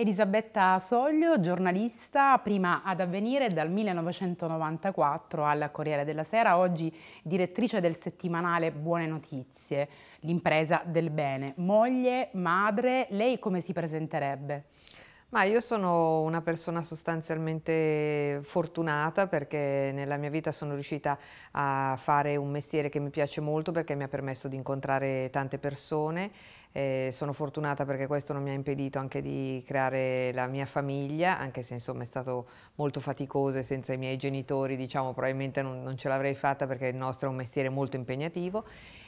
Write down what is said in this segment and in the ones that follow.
Elisabetta Soglio, giornalista, prima ad avvenire dal 1994 al Corriere della Sera, oggi direttrice del settimanale Buone Notizie, l'impresa del bene. Moglie, madre, lei come si presenterebbe? Ma io sono una persona sostanzialmente fortunata perché nella mia vita sono riuscita a fare un mestiere che mi piace molto perché mi ha permesso di incontrare tante persone eh, sono fortunata perché questo non mi ha impedito anche di creare la mia famiglia, anche se insomma è stato molto faticoso e senza i miei genitori diciamo probabilmente non, non ce l'avrei fatta perché il nostro è un mestiere molto impegnativo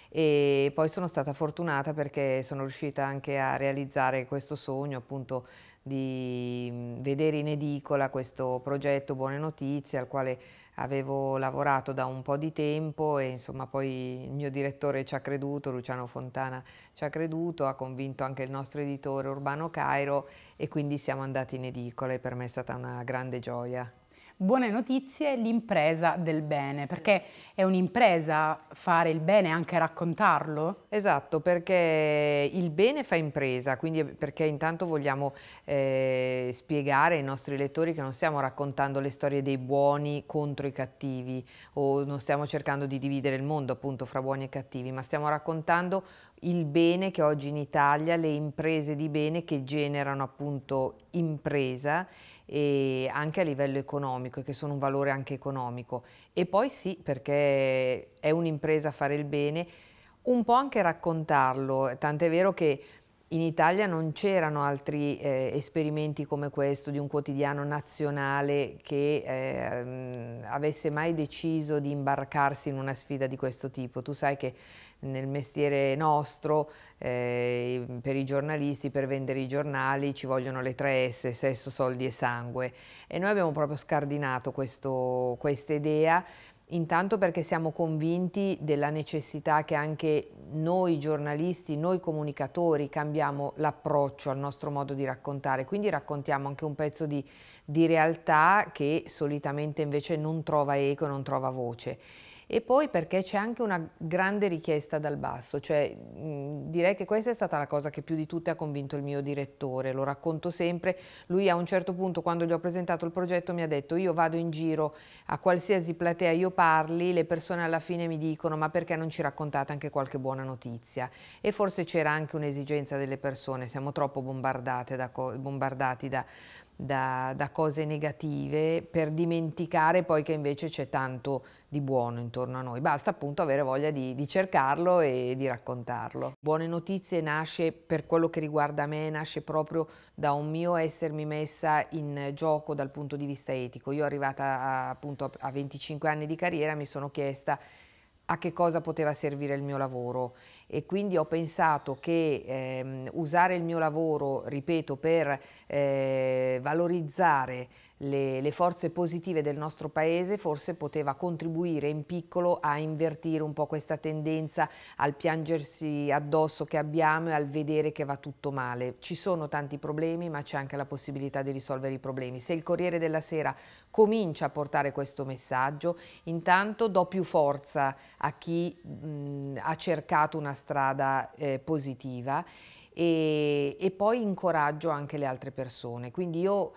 e poi sono stata fortunata perché sono riuscita anche a realizzare questo sogno appunto di vedere in edicola questo progetto Buone Notizie al quale avevo lavorato da un po' di tempo e insomma poi il mio direttore ci ha creduto, Luciano Fontana ci ha creduto, ha convinto anche il nostro editore Urbano Cairo e quindi siamo andati in edicola e per me è stata una grande gioia. Buone notizie, l'impresa del bene, perché è un'impresa fare il bene e anche raccontarlo? Esatto, perché il bene fa impresa, quindi perché intanto vogliamo eh, spiegare ai nostri lettori che non stiamo raccontando le storie dei buoni contro i cattivi o non stiamo cercando di dividere il mondo appunto fra buoni e cattivi, ma stiamo raccontando il bene che oggi in Italia, le imprese di bene che generano appunto impresa e anche a livello economico e che sono un valore anche economico. E poi sì, perché è un'impresa fare il bene, un po' anche raccontarlo, tant'è vero che in Italia non c'erano altri eh, esperimenti come questo di un quotidiano nazionale che eh, avesse mai deciso di imbarcarsi in una sfida di questo tipo. Tu sai che nel mestiere nostro eh, per i giornalisti, per vendere i giornali ci vogliono le tre S, sesso, soldi e sangue e noi abbiamo proprio scardinato questa idea Intanto perché siamo convinti della necessità che anche noi giornalisti, noi comunicatori cambiamo l'approccio al nostro modo di raccontare, quindi raccontiamo anche un pezzo di, di realtà che solitamente invece non trova eco, non trova voce e poi perché c'è anche una grande richiesta dal basso, cioè mh, direi che questa è stata la cosa che più di tutte ha convinto il mio direttore, lo racconto sempre, lui a un certo punto quando gli ho presentato il progetto mi ha detto io vado in giro a qualsiasi platea io parli, le persone alla fine mi dicono ma perché non ci raccontate anche qualche buona notizia e forse c'era anche un'esigenza delle persone, siamo troppo bombardate da bombardati da da, da cose negative per dimenticare poi che invece c'è tanto di buono intorno a noi. Basta appunto avere voglia di, di, cercarlo e di raccontarlo. Buone notizie nasce, per quello che riguarda me, nasce proprio da un mio essermi messa in gioco dal punto di vista etico. Io arrivata a, appunto a 25 anni di carriera mi sono chiesta a che cosa poteva servire il mio lavoro e quindi ho pensato che ehm, usare il mio lavoro, ripeto, per eh, valorizzare le, le, forze positive del nostro paese forse poteva contribuire in piccolo a invertire un po' questa tendenza al piangersi addosso che abbiamo e al vedere che va tutto male. Ci sono tanti problemi ma c'è anche la possibilità di risolvere i problemi. Se il Corriere della Sera comincia a portare questo messaggio, intanto do più forza a chi mh, ha cercato una strada eh, positiva e, e, poi incoraggio anche le altre persone. Quindi io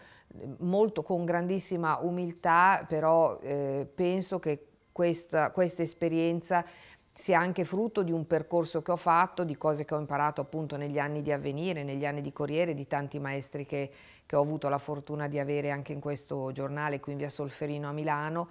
molto con grandissima umiltà, però eh, penso che questa, questa esperienza sia anche frutto di un percorso che ho fatto, di cose che ho imparato appunto negli anni di avvenire, negli anni di Corriere, di tanti maestri che, che ho avuto la fortuna di avere anche in questo giornale qui in via Solferino a Milano,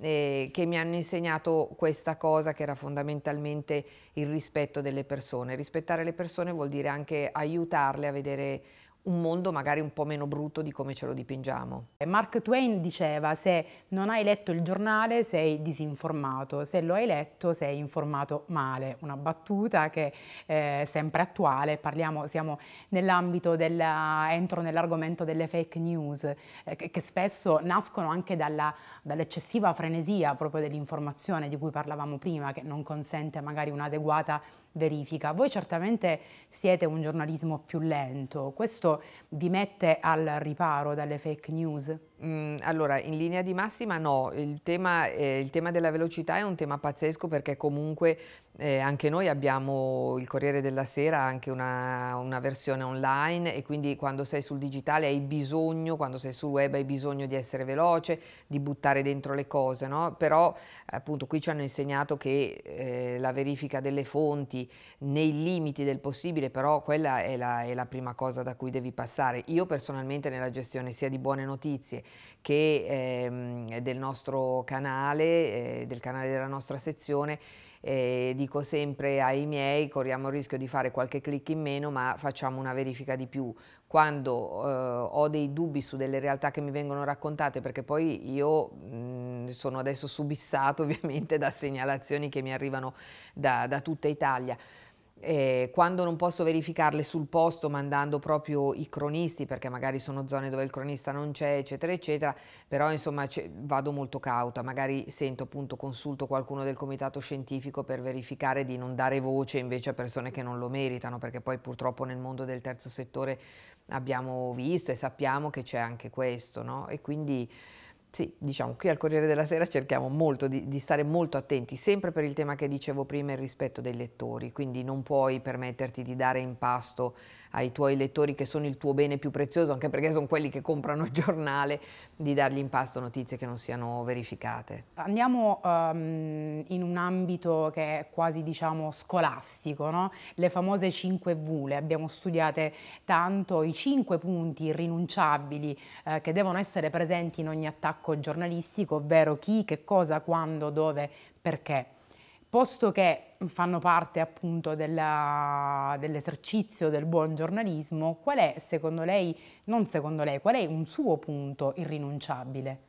eh, che mi hanno insegnato questa cosa che era fondamentalmente il rispetto delle persone. Rispettare le persone vuol dire anche aiutarle a vedere un mondo magari un po' meno brutto di come ce lo dipingiamo. Eh, Mark Twain diceva se non hai letto il giornale sei disinformato, se lo hai letto sei informato male, una battuta che eh, è sempre attuale, parliamo, siamo nell'ambito del, entro nell'argomento delle fake news eh, che, spesso nascono anche dalla, dall'eccessiva frenesia proprio dell'informazione di cui parlavamo prima che non consente magari un'adeguata verifica. Voi certamente siete un giornalismo più lento, questo vi mette al riparo dalle fake news? Mm, allora, in linea di massima no, il tema, eh, il tema, della velocità è un tema pazzesco perché comunque eh, anche noi abbiamo il Corriere della Sera, anche una, una, versione online e quindi quando sei sul digitale hai bisogno, quando sei sul web hai bisogno di essere veloce, di buttare dentro le cose, no? però appunto qui ci hanno insegnato che eh, la verifica delle fonti nei limiti del possibile, però quella è la, è la prima cosa da cui devi passare. Io personalmente nella gestione sia di buone notizie, che, eh, del nostro canale, eh, del canale della nostra sezione. Eh, dico sempre ai miei, corriamo il rischio di fare qualche clic in meno, ma facciamo una verifica di più. Quando eh, ho dei dubbi su delle realtà che mi vengono raccontate, perché poi io mh, mm, sono adesso subissato ovviamente da segnalazioni che mi arrivano da, da tutta Italia, eh, quando non posso verificarle sul posto mandando proprio i cronisti, perché magari sono zone dove il cronista non c'è, eccetera, eccetera, però insomma vado molto cauta, magari sento appunto, consulto qualcuno del comitato scientifico per verificare di non dare voce invece a persone che non lo meritano, perché poi purtroppo nel mondo del terzo settore abbiamo visto e sappiamo che c'è anche questo, no? E quindi... Sì, diciamo, qui al Corriere della Sera cerchiamo molto di, di, stare molto attenti, sempre per il tema che dicevo prima, il rispetto dei lettori, quindi non puoi permetterti di dare in pasto ai tuoi lettori che sono il tuo bene più prezioso, anche perché sono quelli che comprano il giornale, di dargli in pasto notizie che non siano verificate. Andiamo um, in un ambito che è quasi diciamo scolastico, no? le famose 5 V, le abbiamo studiate tanto, i 5 punti irrinunciabili eh, che devono essere presenti in ogni attacco attacco giornalistico, ovvero chi, che cosa, quando, dove, perché. Posto che fanno parte appunto dell'esercizio del buon giornalismo, qual è secondo lei, non secondo lei, qual è un suo punto irrinunciabile?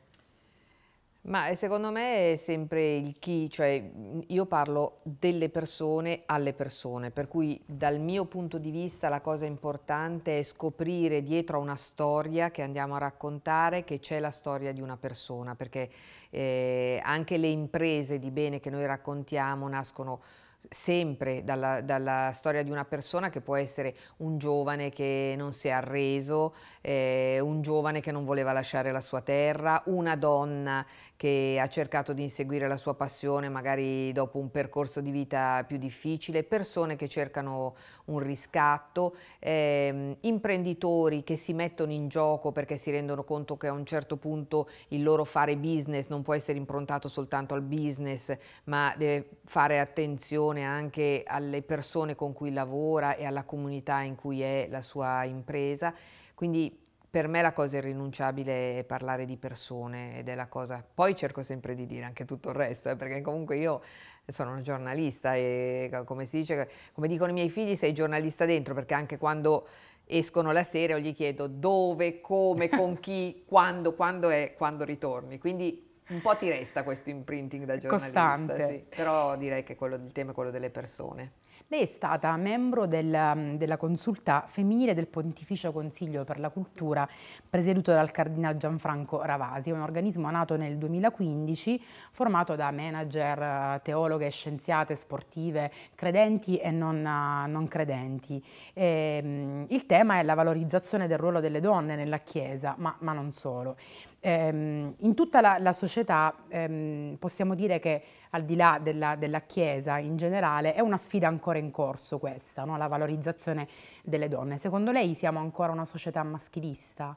Ma eh, secondo me è sempre il chi, cioè mhmm, io parlo delle persone alle persone, per cui dal mio punto di vista la cosa importante è scoprire dietro a una storia che andiamo a raccontare che c'è la storia di una persona, perché eh, anche le imprese di bene che noi raccontiamo nascono sempre dalla, dalla, storia di una persona che può essere un giovane che non si è arreso, eh, un giovane che non voleva lasciare la sua terra, una donna che ha cercato di inseguire la sua passione magari dopo un percorso di vita più difficile, persone che cercano un riscatto, eh, imprenditori che si mettono in gioco perché si rendono conto che a un certo punto il loro fare business non può essere improntato soltanto al business, ma deve fare attenzione attenzione anche alle persone con cui lavora e alla comunità in cui è la sua impresa. Quindi per me la cosa irrinunciabile è parlare di persone ed è la cosa. Poi cerco sempre di dire anche tutto il resto, eh, perché comunque io sono una giornalista e come si dice, come dicono i miei figli, sei giornalista dentro, perché anche quando escono la sera io gli chiedo dove, come, con chi, quando, quando è, quando ritorni. Quindi un po' ti resta questo imprinting da giornalista, Sì. però direi che quello, il tema è quello delle persone. Lei è stata membro del, mm, della consulta femminile del Pontificio Consiglio per la Cultura, presieduto dal Cardinal Gianfranco Ravasi, un organismo nato nel 2015, formato da manager, teologhe, scienziate, sportive, credenti e non, eh, non credenti. E, ehm, il tema è la valorizzazione del ruolo delle donne nella Chiesa, ma, ma non solo. Ehm, in tutta la, la società ehm, possiamo dire che al di là della, della, Chiesa in generale è una sfida ancora in corso questa, no? la valorizzazione delle donne. Secondo lei siamo ancora una società maschilista?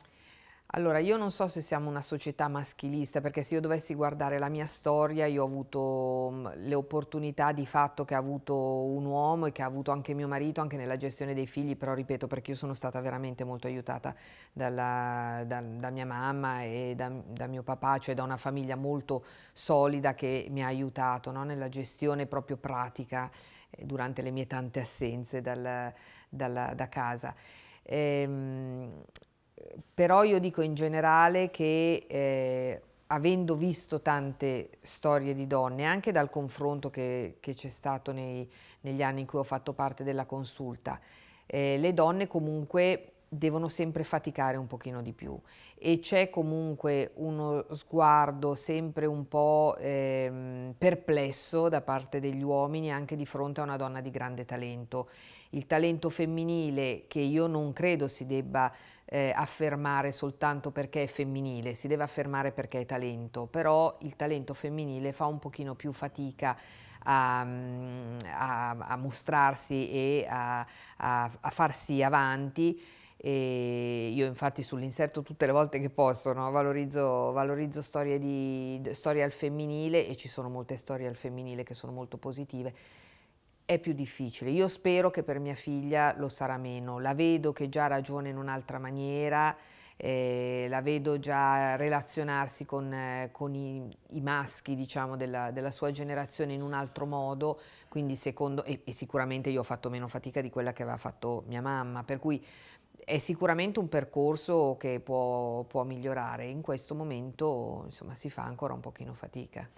Allora, io non so se siamo una società maschilista, perché se io dovessi guardare la mia storia, io ho avuto mm, le opportunità di fatto che ha avuto un uomo e che ha avuto anche mio marito, anche nella gestione dei figli, però ripeto, perché io sono stata veramente molto aiutata dalla, da, da, mia mamma e da, da, mio papà, cioè da una famiglia molto solida che mi ha aiutato no? nella gestione proprio pratica eh, durante le mie tante assenze dal, dalla, da casa. Ehm, però io dico in generale che eh, avendo visto tante storie di donne, anche dal confronto che, c'è stato nei, negli anni in cui ho fatto parte della consulta, eh, le donne comunque devono sempre faticare un pochino di più e c'è comunque uno sguardo sempre un po' ehm, perplesso da parte degli uomini anche di fronte a una donna di grande talento. Il talento femminile che io non credo si debba eh, affermare soltanto perché è femminile, si deve affermare perché è talento, però il talento femminile fa un pochino più fatica a, mm, a, a mostrarsi e a, a farsi avanti. E io infatti sull'inserto tutte le volte che posso no? valorizzo, valorizzo storie, di, storie al femminile e ci sono molte storie al femminile che sono molto positive è più difficile. Io spero che per mia figlia lo sarà meno. La vedo che già ragiona in un'altra maniera, eh, la vedo già relazionarsi con, eh, con i, i, maschi diciamo, della, della, sua generazione in un altro modo, quindi secondo, e, e sicuramente io ho fatto meno fatica di quella che aveva fatto mia mamma, per cui è sicuramente un percorso che può, può migliorare, in questo momento insomma, si fa ancora un pochino fatica.